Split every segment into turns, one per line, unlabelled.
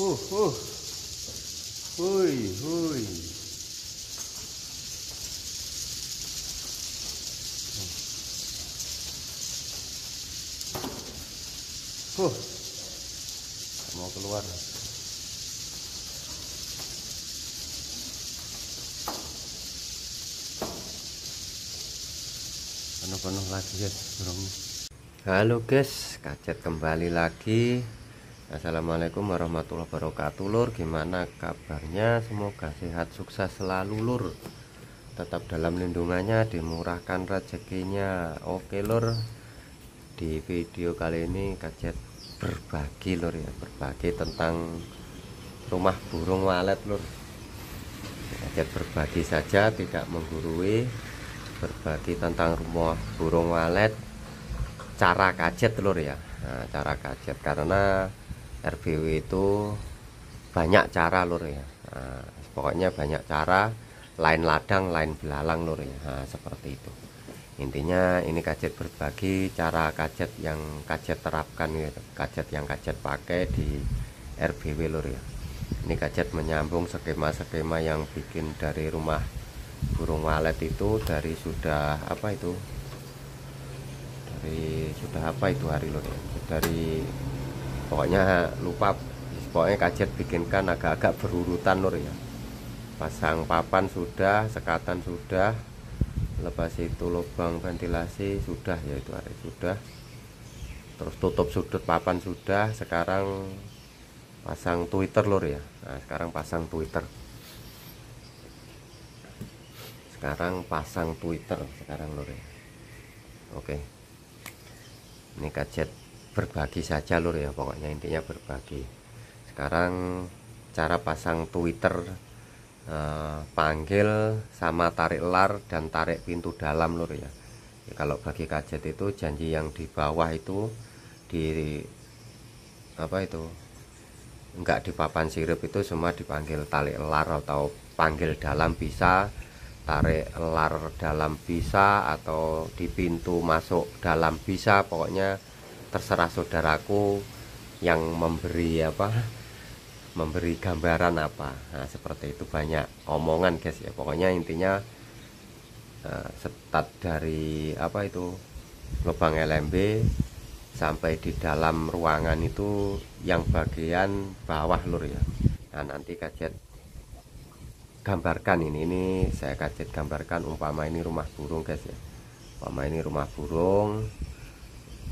Huh, huh, Hui, hui. Huh. Mau keluar. penuh-penuh lagi ya halo guys kacet kembali lagi Assalamualaikum warahmatullahi wabarakatuh lur gimana kabarnya semoga sehat sukses selalu lur tetap dalam lindungannya dimurahkan rezekinya oke lur di video kali ini kajet berbagi lur ya berbagi tentang rumah burung walet lur kajet berbagi saja tidak menggurui berbagi tentang rumah burung walet cara kajet lur ya nah, cara kajet karena RBW itu banyak cara lur ya nah, pokoknya banyak cara lain ladang lain belalang lur ya nah, seperti itu intinya ini kajet berbagi cara kajet yang kajet terapkan ya kajet yang kajet pakai di RBW lur ya ini kajet menyambung skema-skema yang bikin dari rumah burung walet itu dari sudah apa itu dari sudah apa itu hari lur ya dari pokoknya lupa pokoknya kajet bikinkan agak-agak berurutan Nur ya pasang papan sudah sekatan sudah lepas itu lubang ventilasi sudah yaitu itu hari sudah terus tutup sudut papan sudah sekarang pasang twitter lur ya nah sekarang pasang twitter sekarang pasang twitter sekarang lur ya oke ini kajet berbagi saja lur ya pokoknya intinya berbagi sekarang cara pasang twitter eh, panggil sama tarik lar dan tarik pintu dalam lur ya. ya kalau bagi kajet itu janji yang di bawah itu di apa itu enggak di papan sirup itu semua dipanggil tarik lar atau panggil dalam bisa tarik lar dalam bisa atau di pintu masuk dalam bisa pokoknya terserah saudaraku yang memberi apa memberi gambaran apa nah, seperti itu banyak omongan guys ya pokoknya intinya uh, setat dari apa itu lubang LMB sampai di dalam ruangan itu yang bagian bawah lur ya nah nanti kajet gambarkan ini ini saya kajet gambarkan umpama ini rumah burung guys ya umpama ini rumah burung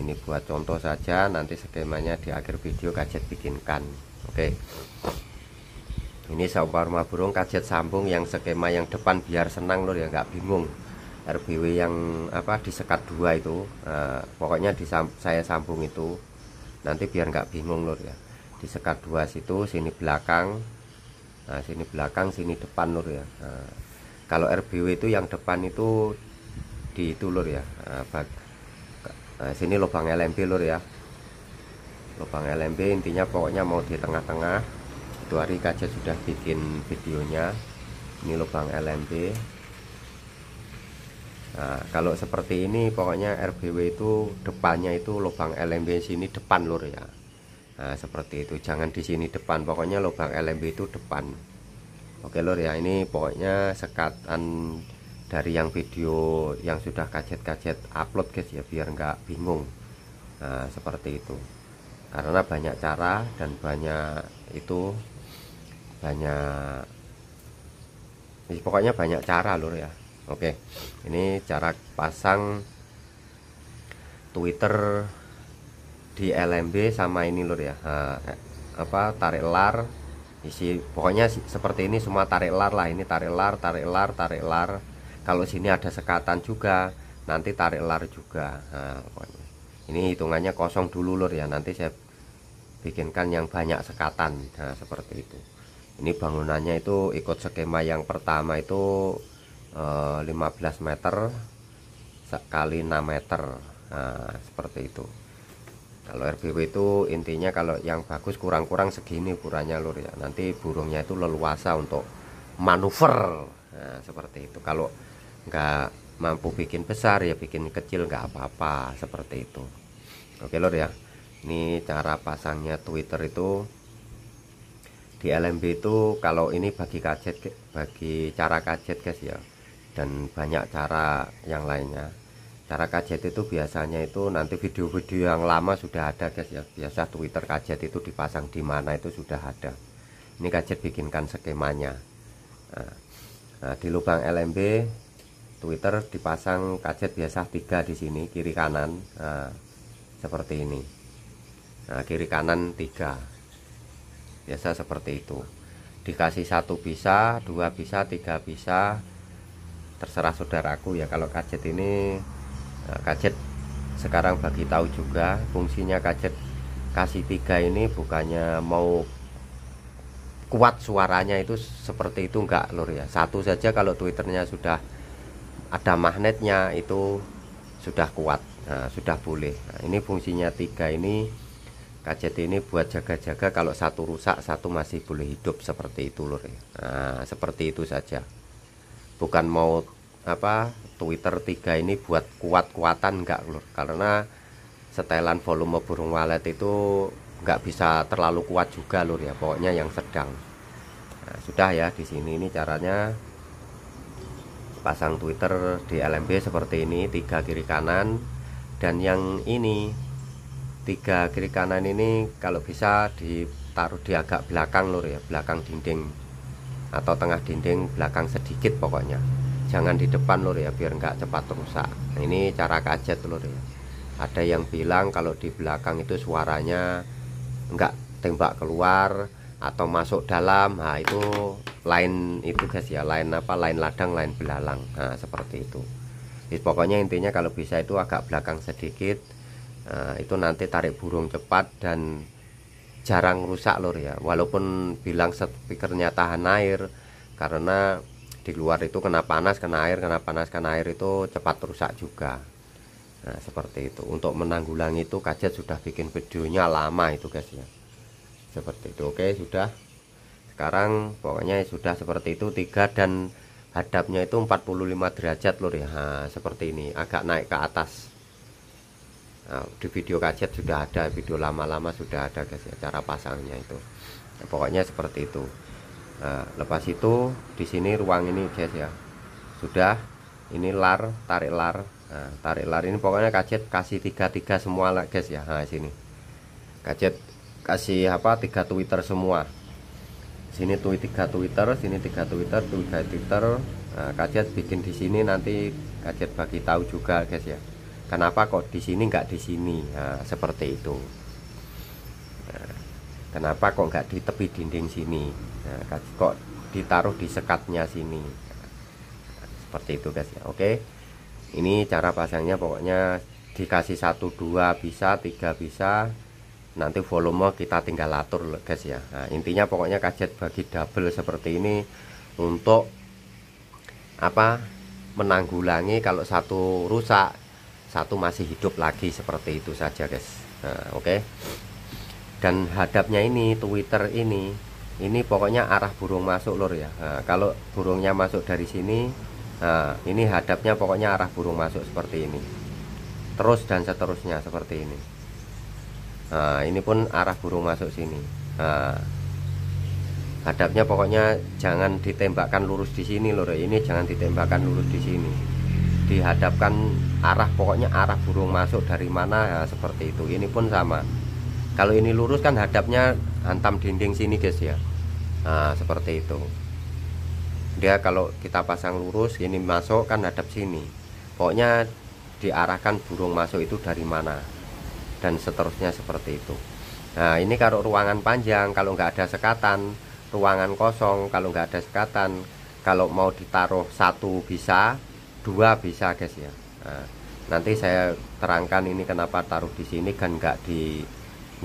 ini buat contoh saja nanti skemanya di akhir video kajet bikinkan oke okay. ini rumah burung kajet sambung yang skema yang depan biar senang lor ya nggak bingung RBW yang apa di sekat dua itu nah, pokoknya di saya sambung itu nanti biar nggak bingung lor ya di sekat dua situ sini belakang nah sini belakang sini depan lor ya nah, kalau RBW itu yang depan itu di itu lor ya nah, nah sini lubang LMB lur ya lubang LMB intinya pokoknya mau di tengah-tengah dua hari kaca sudah bikin videonya ini lubang LMB nah kalau seperti ini pokoknya RBW itu depannya itu lubang LMB sini depan lur ya nah seperti itu jangan di sini depan pokoknya lubang LMB itu depan oke lur ya ini pokoknya sekatan dari yang video yang sudah kaget-kaget upload guys ya biar nggak bingung nah, seperti itu karena banyak cara dan banyak itu banyak eh, pokoknya banyak cara lur ya oke ini cara pasang Twitter di LMB sama ini lur ya nah, apa tarik lar isi pokoknya seperti ini semua tarik lar lah ini tarik lar tarik lar tarik lar kalau sini ada sekatan juga nanti tarik lar juga nah, ini hitungannya kosong dulu lur ya nanti saya bikinkan yang banyak sekatan nah seperti itu ini bangunannya itu ikut skema yang pertama itu eh, 15 meter sekali 6 meter nah seperti itu kalau RBW itu intinya kalau yang bagus kurang-kurang segini ukurannya lur ya nanti burungnya itu leluasa untuk manuver nah, seperti itu kalau nggak mampu bikin besar ya bikin kecil nggak apa-apa seperti itu oke lor ya ini cara pasangnya Twitter itu di LMB itu kalau ini bagi kajet bagi cara kajet guys ya dan banyak cara yang lainnya cara kajet itu biasanya itu nanti video-video yang lama sudah ada guys ya biasa Twitter kajet itu dipasang di mana itu sudah ada ini kajet bikinkan skemanya nah, nah, di lubang LMB Twitter dipasang kacet biasa tiga di sini kiri kanan nah, seperti ini nah, kiri kanan tiga biasa seperti itu dikasih satu bisa dua bisa tiga bisa terserah saudaraku ya kalau kacet ini eh, kacet sekarang bagi tahu juga fungsinya kacet kasih tiga ini bukannya mau kuat suaranya itu seperti itu enggak lur ya satu saja kalau twitternya sudah ada magnetnya itu sudah kuat nah, sudah boleh nah, ini fungsinya tiga ini KJT ini buat jaga-jaga kalau satu rusak satu masih boleh hidup seperti itu lur ya. nah, seperti itu saja bukan mau apa Twitter tiga ini buat kuat-kuatan enggak lur karena setelan volume burung walet itu nggak bisa terlalu kuat juga lur ya pokoknya yang sedang nah, sudah ya di sini ini caranya pasang Twitter di LMB seperti ini tiga kiri kanan dan yang ini tiga kiri kanan ini kalau bisa ditaruh di agak belakang lur ya belakang dinding atau tengah dinding belakang sedikit pokoknya jangan di depan lur ya biar nggak cepat rusak nah, ini cara kajet lur ya ada yang bilang kalau di belakang itu suaranya nggak tembak keluar atau masuk dalam nah itu lain itu guys ya lain apa lain ladang lain belalang nah seperti itu Jadi, pokoknya intinya kalau bisa itu agak belakang sedikit nah, itu nanti tarik burung cepat dan jarang rusak lor ya walaupun bilang speakernya tahan air karena di luar itu kena panas kena air kena panas kena air itu cepat rusak juga nah seperti itu untuk menanggulangi itu kajet sudah bikin videonya lama itu guys ya seperti itu oke sudah sekarang pokoknya sudah seperti itu tiga dan hadapnya itu 45 derajat lur ya nah, seperti ini agak naik ke atas nah, di video kaset sudah ada video lama-lama sudah ada guys ya cara pasangnya itu nah, pokoknya seperti itu nah, lepas itu di sini ruang ini guys ya sudah ini lar tarik lar nah, tarik lar ini pokoknya kaset kasih tiga tiga semua lah guys ya nah, sini kaset kasih apa tiga Twitter semua sini tweet tiga Twitter sini tiga Twitter tiga Twitter nah, kajet bikin di sini nanti kajet bagi tahu juga guys ya kenapa kok di sini nggak di sini nah, seperti itu nah, kenapa kok nggak di tepi dinding sini nah, kok ditaruh di sekatnya sini nah, seperti itu guys ya oke ini cara pasangnya pokoknya dikasih satu dua bisa tiga bisa nanti volume kita tinggal atur guys ya nah, intinya pokoknya kajet bagi double seperti ini untuk apa menanggulangi kalau satu rusak satu masih hidup lagi seperti itu saja guys nah, oke okay. dan hadapnya ini Twitter ini ini pokoknya arah burung masuk lor ya nah, kalau burungnya masuk dari sini nah, ini hadapnya pokoknya arah burung masuk seperti ini terus dan seterusnya seperti ini nah, ini pun arah burung masuk sini nah, hadapnya pokoknya jangan ditembakkan lurus di sini lur ini jangan ditembakkan lurus di sini dihadapkan arah pokoknya arah burung masuk dari mana ya, seperti itu ini pun sama kalau ini lurus kan hadapnya hantam dinding sini guys ya nah, seperti itu dia kalau kita pasang lurus ini masuk kan hadap sini pokoknya diarahkan burung masuk itu dari mana dan seterusnya seperti itu nah ini kalau ruangan panjang kalau nggak ada sekatan ruangan kosong kalau nggak ada sekatan kalau mau ditaruh satu bisa dua bisa guys ya nah, nanti saya terangkan ini kenapa taruh di sini kan nggak di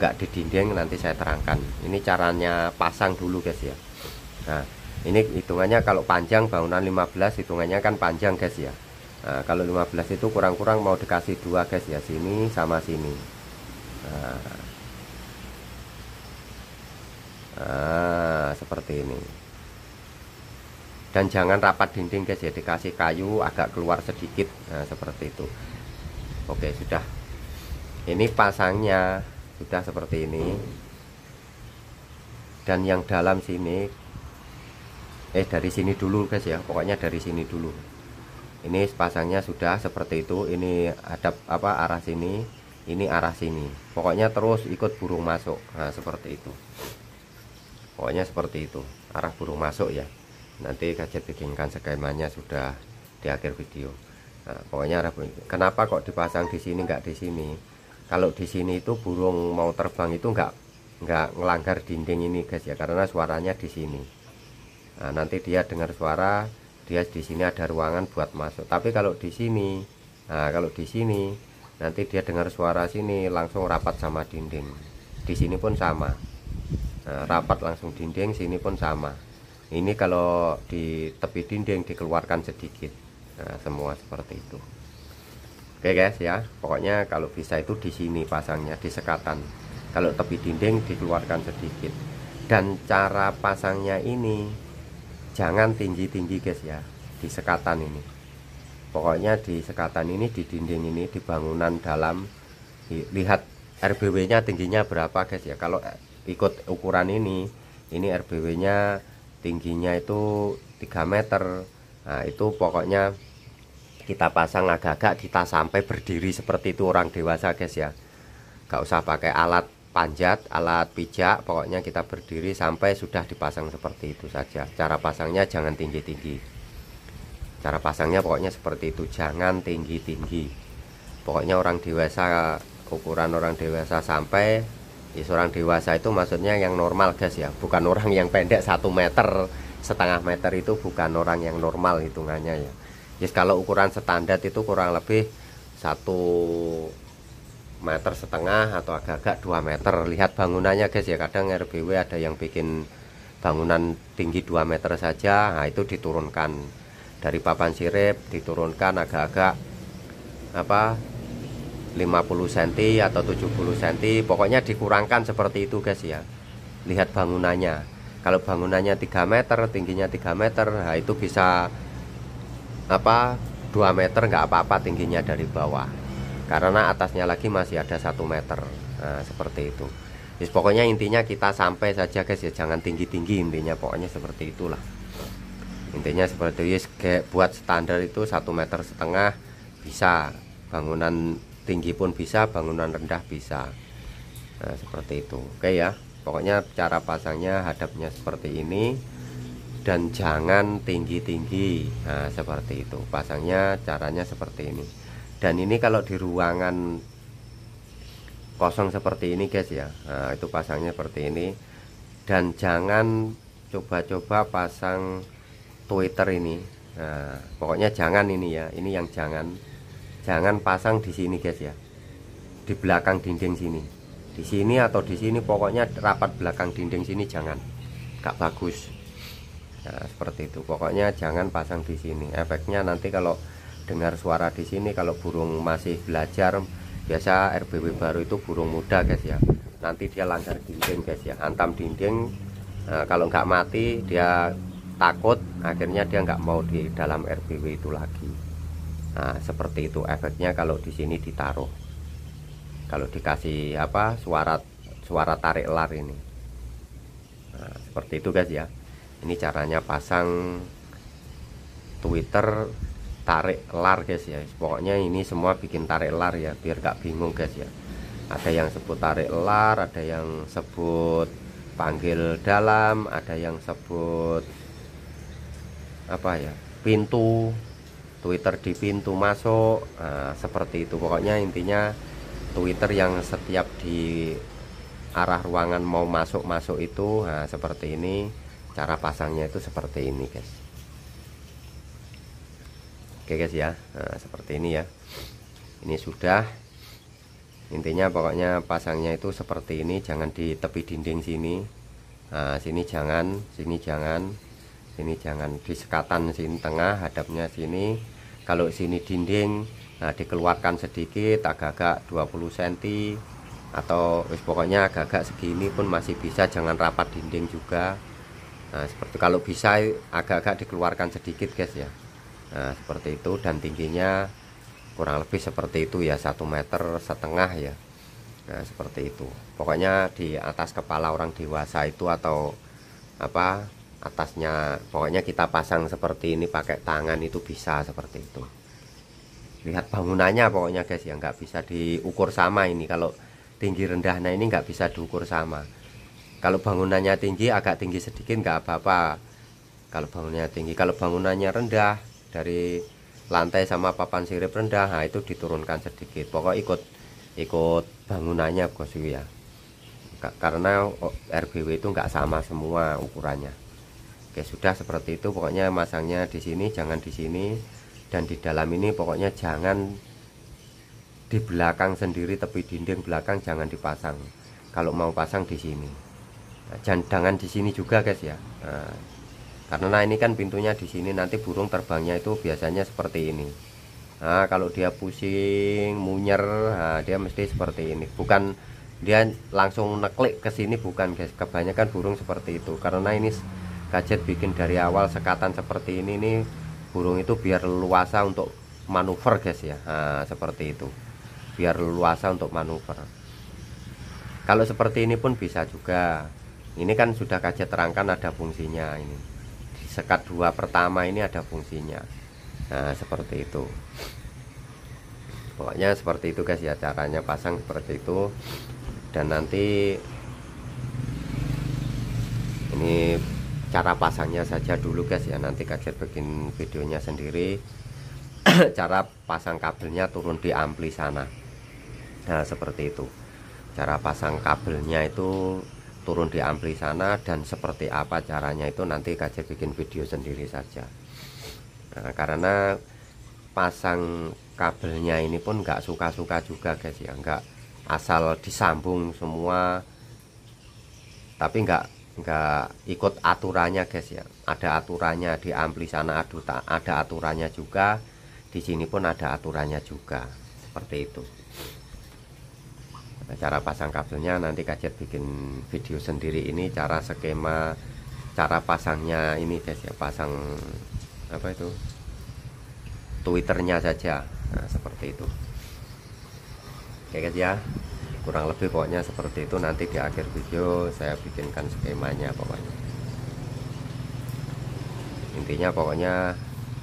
nggak di dinding nanti saya terangkan ini caranya pasang dulu guys ya nah ini hitungannya kalau panjang bangunan 15 hitungannya kan panjang guys ya Nah, kalau 15 itu kurang-kurang mau dikasih dua guys ya sini sama sini nah. seperti ini dan jangan rapat dinding guys ya dikasih kayu agak keluar sedikit nah, seperti itu oke sudah ini pasangnya sudah seperti ini dan yang dalam sini eh dari sini dulu guys ya pokoknya dari sini dulu ini pasangnya sudah seperti itu ini ada apa arah sini ini arah sini pokoknya terus ikut burung masuk nah seperti itu pokoknya seperti itu arah burung masuk ya nanti kajet bikinkan skemanya sudah di akhir video nah, pokoknya arah burung kenapa kok dipasang di sini nggak di sini kalau di sini itu burung mau terbang itu nggak nggak ngelanggar dinding ini guys ya karena suaranya di sini nah, nanti dia dengar suara dia di sini ada ruangan buat masuk tapi kalau di sini nah kalau di sini nanti dia dengar suara sini langsung rapat sama dinding di sini pun sama nah, rapat langsung dinding sini pun sama ini kalau di tepi dinding dikeluarkan sedikit nah, semua seperti itu oke guys ya pokoknya kalau bisa itu di sini pasangnya di sekatan kalau tepi dinding dikeluarkan sedikit dan cara pasangnya ini jangan tinggi-tinggi guys ya di sekatan ini pokoknya di sekatan ini di dinding ini di bangunan dalam lihat RBW nya tingginya berapa guys ya kalau eh, ikut ukuran ini ini RBW nya tingginya itu 3 meter nah itu pokoknya kita pasang agak-agak kita sampai berdiri seperti itu orang dewasa guys ya gak usah pakai alat panjat alat pijak pokoknya kita berdiri sampai sudah dipasang seperti itu saja cara pasangnya jangan tinggi-tinggi cara pasangnya pokoknya seperti itu jangan tinggi-tinggi pokoknya orang dewasa ukuran orang dewasa sampai di ya seorang dewasa itu maksudnya yang normal guys ya bukan orang yang pendek satu meter setengah meter itu bukan orang yang normal hitungannya ya yes, ya, kalau ukuran standar itu kurang lebih satu meter setengah atau agak-agak 2 meter lihat bangunannya guys ya kadang RBW ada yang bikin bangunan tinggi dua meter saja nah itu diturunkan dari papan sirip diturunkan agak-agak apa 50 cm atau 70 cm pokoknya dikurangkan seperti itu guys ya lihat bangunannya kalau bangunannya 3 meter tingginya 3 meter nah itu bisa apa 2 meter nggak apa-apa tingginya dari bawah karena atasnya lagi masih ada 1 meter nah, seperti itu Jadi pokoknya intinya kita sampai saja guys ya jangan tinggi-tinggi intinya pokoknya seperti itulah intinya seperti itu kayak buat standar itu satu meter setengah bisa bangunan tinggi pun bisa bangunan rendah bisa nah, seperti itu oke ya pokoknya cara pasangnya hadapnya seperti ini dan jangan tinggi-tinggi nah seperti itu pasangnya caranya seperti ini dan ini kalau di ruangan kosong seperti ini guys ya nah, itu pasangnya seperti ini dan jangan coba-coba pasang Twitter ini nah, pokoknya jangan ini ya ini yang jangan jangan pasang di sini guys ya di belakang dinding sini di sini atau di sini pokoknya rapat belakang dinding sini jangan gak bagus nah, seperti itu pokoknya jangan pasang di sini efeknya nanti kalau dengar suara di sini kalau burung masih belajar biasa RBW baru itu burung muda guys ya nanti dia langgar dinding guys ya hantam dinding nah, kalau nggak mati dia takut akhirnya dia nggak mau di dalam RBW itu lagi nah seperti itu efeknya kalau di sini ditaruh kalau dikasih apa suara suara tarik lar ini nah, seperti itu guys ya ini caranya pasang Twitter tarik lar guys ya pokoknya ini semua bikin tarik lar ya biar gak bingung guys ya ada yang sebut tarik lar ada yang sebut panggil dalam ada yang sebut apa ya pintu Twitter di pintu masuk nah, seperti itu pokoknya intinya Twitter yang setiap di arah ruangan mau masuk masuk itu nah, seperti ini cara pasangnya itu seperti ini guys oke guys ya nah, seperti ini ya ini sudah intinya pokoknya pasangnya itu seperti ini jangan di tepi dinding sini nah, sini jangan sini jangan ini jangan di sekatan sini tengah hadapnya sini kalau sini dinding nah dikeluarkan sedikit agak-agak 20 cm atau wis pokoknya agak-agak segini pun masih bisa jangan rapat dinding juga nah seperti kalau bisa agak-agak dikeluarkan sedikit guys ya nah seperti itu dan tingginya kurang lebih seperti itu ya satu meter setengah ya nah seperti itu pokoknya di atas kepala orang dewasa itu atau apa atasnya pokoknya kita pasang seperti ini pakai tangan itu bisa seperti itu lihat bangunannya pokoknya guys ya nggak bisa diukur sama ini kalau tinggi rendah nah ini nggak bisa diukur sama kalau bangunannya tinggi agak tinggi sedikit nggak apa-apa kalau bangunannya tinggi kalau bangunannya rendah dari lantai sama papan sirip rendah nah itu diturunkan sedikit pokok ikut ikut bangunannya bosku ya karena RBW itu nggak sama semua ukurannya Oke sudah seperti itu pokoknya masangnya di sini jangan di sini dan di dalam ini pokoknya jangan di belakang sendiri tepi dinding belakang jangan dipasang kalau mau pasang di sini nah, jangan di sini juga guys ya nah, karena ini kan pintunya di sini nanti burung terbangnya itu biasanya seperti ini nah, kalau dia pusing munyer nah, dia mesti seperti ini bukan dia langsung neklik ke sini bukan guys kebanyakan burung seperti itu karena ini Gadget bikin dari awal sekatan seperti ini nih burung itu biar luasa untuk manuver guys ya nah, seperti itu biar luasa untuk manuver kalau seperti ini pun bisa juga ini kan sudah kajet terangkan ada fungsinya ini di sekat dua pertama ini ada fungsinya nah seperti itu pokoknya seperti itu guys ya caranya pasang seperti itu dan nanti ini cara pasangnya saja dulu guys ya nanti kacer bikin videonya sendiri cara pasang kabelnya turun di ampli sana nah seperti itu cara pasang kabelnya itu turun di ampli sana dan seperti apa caranya itu nanti kacer bikin video sendiri saja nah, karena pasang kabelnya ini pun nggak suka-suka juga guys ya nggak asal disambung semua tapi nggak nggak ikut aturannya guys ya ada aturannya di ampli sana ada ada aturannya juga di sini pun ada aturannya juga seperti itu nah, cara pasang kabelnya nanti kajet bikin video sendiri ini cara skema cara pasangnya ini guys ya pasang apa itu twitternya saja nah, seperti itu oke guys ya kurang lebih pokoknya seperti itu nanti di akhir video saya bikinkan skemanya pokoknya intinya pokoknya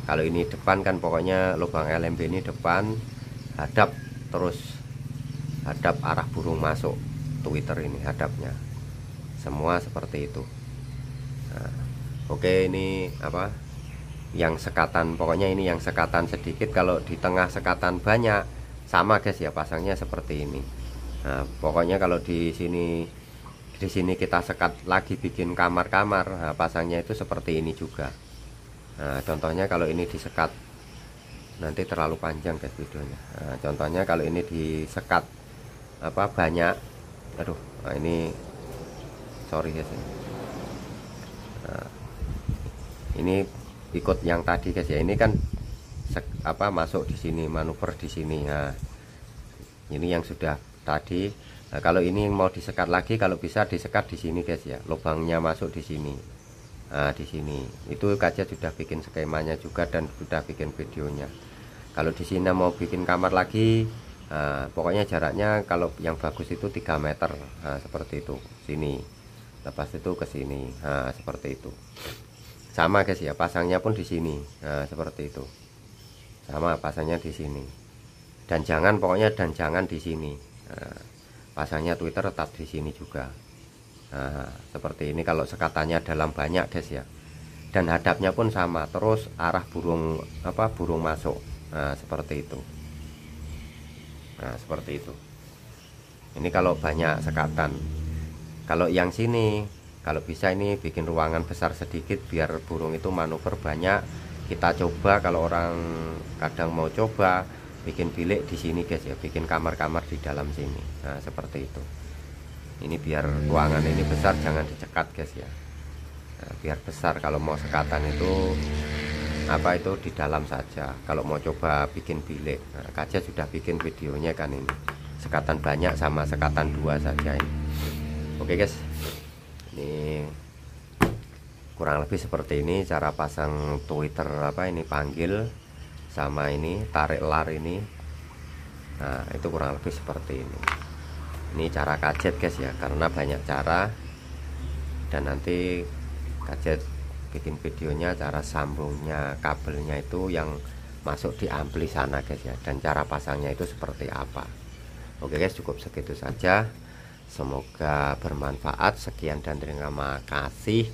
kalau ini depan kan pokoknya lubang LMB ini depan hadap terus hadap arah burung masuk Twitter ini hadapnya semua seperti itu nah, oke ini apa yang sekatan pokoknya ini yang sekatan sedikit kalau di tengah sekatan banyak sama guys ya pasangnya seperti ini nah, pokoknya kalau di sini di sini kita sekat lagi bikin kamar-kamar nah, pasangnya itu seperti ini juga nah, contohnya kalau ini disekat nanti terlalu panjang guys videonya nah, contohnya kalau ini disekat apa banyak aduh nah ini sorry ya Nah, ini ikut yang tadi guys ya ini kan sek, apa masuk di sini manuver di sini nah ini yang sudah tadi nah, kalau ini mau disekat lagi kalau bisa disekat di sini guys ya lubangnya masuk di sini nah di sini itu kaca sudah bikin skemanya juga dan sudah bikin videonya kalau di sini mau bikin kamar lagi nah, pokoknya jaraknya kalau yang bagus itu 3 meter nah, seperti itu sini lepas itu ke sini nah, seperti itu sama guys ya pasangnya pun di sini nah, seperti itu sama pasangnya di sini dan jangan pokoknya dan jangan di sini Eh, pasangnya Twitter tetap di sini juga nah, seperti ini kalau sekatannya dalam banyak des ya dan hadapnya pun sama terus arah burung apa burung masuk nah, seperti itu nah seperti itu ini kalau banyak sekatan kalau yang sini kalau bisa ini bikin ruangan besar sedikit biar burung itu manuver banyak kita coba kalau orang kadang mau coba bikin bilik di sini guys ya bikin kamar-kamar di dalam sini nah seperti itu ini biar ruangan ini besar jangan dicekat guys ya nah, biar besar kalau mau sekatan itu apa itu di dalam saja kalau mau coba bikin bilik nah, kaca sudah bikin videonya kan ini sekatan banyak sama sekatan dua saja ini oke guys ini kurang lebih seperti ini cara pasang twitter apa ini panggil sama ini tarik lar ini nah itu kurang lebih seperti ini ini cara kajet guys ya karena banyak cara dan nanti kajet bikin videonya cara sambungnya kabelnya itu yang masuk di ampli sana guys ya dan cara pasangnya itu seperti apa oke guys cukup segitu saja semoga bermanfaat sekian dan terima kasih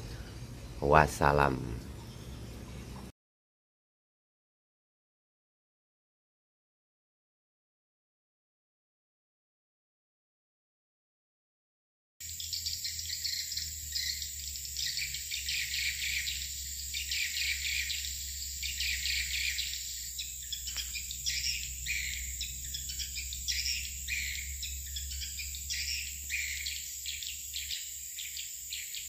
wassalam